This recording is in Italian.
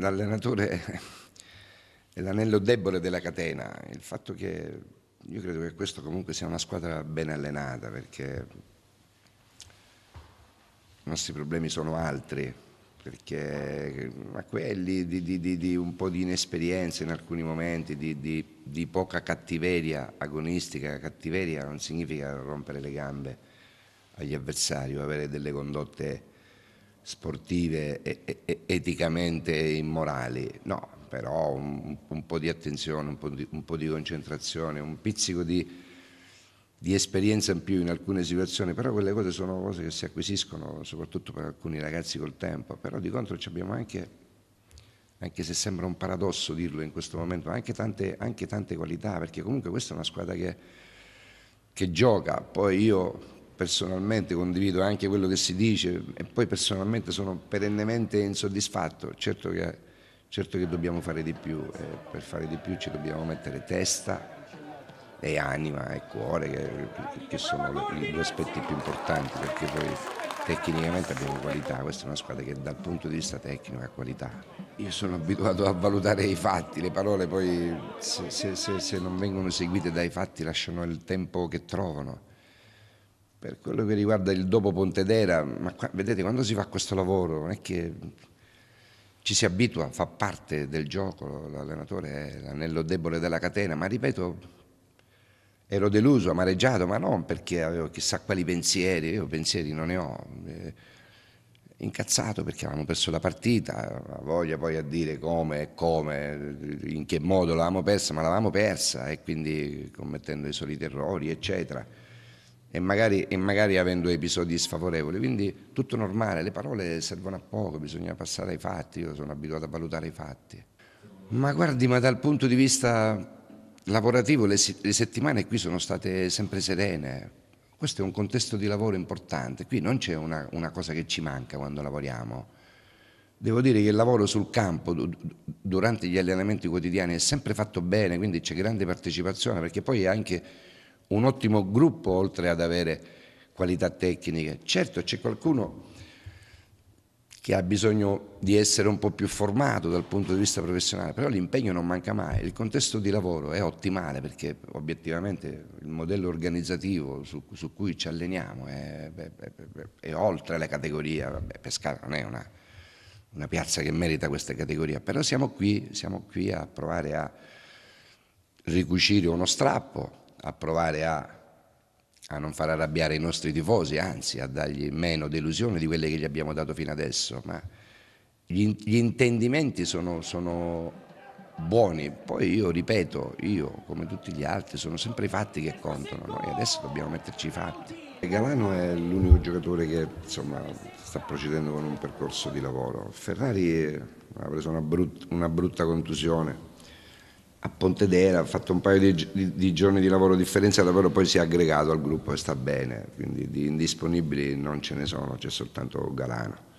l'allenatore è l'anello debole della catena, il fatto che io credo che questa comunque sia una squadra ben allenata perché i nostri problemi sono altri, perché, ma quelli di, di, di, di, un po' di inesperienza in alcuni momenti, di, poca cattiveria agonistica, cattiveria non significa rompere le gambe agli avversari o avere delle condotte sportive eticamente immorali, no, però un, un po' di attenzione, un po' di, un po di concentrazione, un pizzico di, di esperienza in più in alcune situazioni, però quelle cose sono cose che si acquisiscono soprattutto per alcuni ragazzi col tempo, però di contro abbiamo anche, anche se sembra un paradosso dirlo in questo momento, anche tante, anche tante qualità, perché comunque questa è una squadra che, che gioca, poi io personalmente condivido anche quello che si dice e poi personalmente sono perennemente insoddisfatto, certo che, certo che dobbiamo fare di più e per fare di più ci dobbiamo mettere testa e anima e cuore che, che sono i due aspetti più importanti perché poi tecnicamente abbiamo qualità, questa è una squadra che dal punto di vista tecnico ha qualità. Io sono abituato a valutare i fatti, le parole poi se, se, se, se non vengono seguite dai fatti lasciano il tempo che trovano. Per quello che riguarda il dopo Pontedera, ma qua, vedete quando si fa questo lavoro non è che ci si abitua, fa parte del gioco, l'allenatore è l'anello debole della catena, ma ripeto, ero deluso, amareggiato, ma non perché avevo chissà quali pensieri, io pensieri non ne ho, eh, incazzato perché avevamo perso la partita, la voglia poi a dire come, come, in che modo l'avevamo persa, ma l'avevamo persa e quindi commettendo i soliti errori, eccetera e magari, e magari, avendo episodi sfavorevoli. Quindi tutto normale, le parole servono a poco, bisogna passare ai fatti, io sono abituato a valutare i fatti. Ma guardi, ma dal punto di vista lavorativo le, le settimane qui sono state sempre serene. Questo è un contesto di lavoro importante, qui non c'è una, una cosa che ci manca quando lavoriamo. Devo dire che il lavoro sul campo durante gli allenamenti quotidiani è sempre fatto bene, quindi c'è grande partecipazione, perché poi è anche un ottimo gruppo oltre ad avere qualità tecniche. Certo c'è qualcuno che ha bisogno di essere un po' più formato dal punto di vista professionale, però l'impegno non manca mai, il contesto di lavoro è ottimale perché obiettivamente il modello organizzativo su, su cui ci alleniamo è, è, è, è oltre la categoria, Vabbè, Pescara non è una, una, piazza che merita questa categoria, però siamo qui, siamo qui a provare a ricucire uno strappo a provare a, a non far arrabbiare i nostri tifosi, anzi a dargli meno delusione di quelle che gli abbiamo dato fino adesso, ma gli, gli intendimenti sono, sono buoni. Poi io ripeto, io come tutti gli altri sono sempre i fatti che contano, noi adesso dobbiamo metterci i fatti. Galano è l'unico giocatore che insomma, sta procedendo con un percorso di lavoro. Ferrari ha preso una, brutta, una brutta contusione, Pontedera, ha fatto un paio di, di, di, giorni di lavoro differenziato, però poi si è aggregato al gruppo e sta bene, quindi di indisponibili non ce ne sono, c'è soltanto Galano.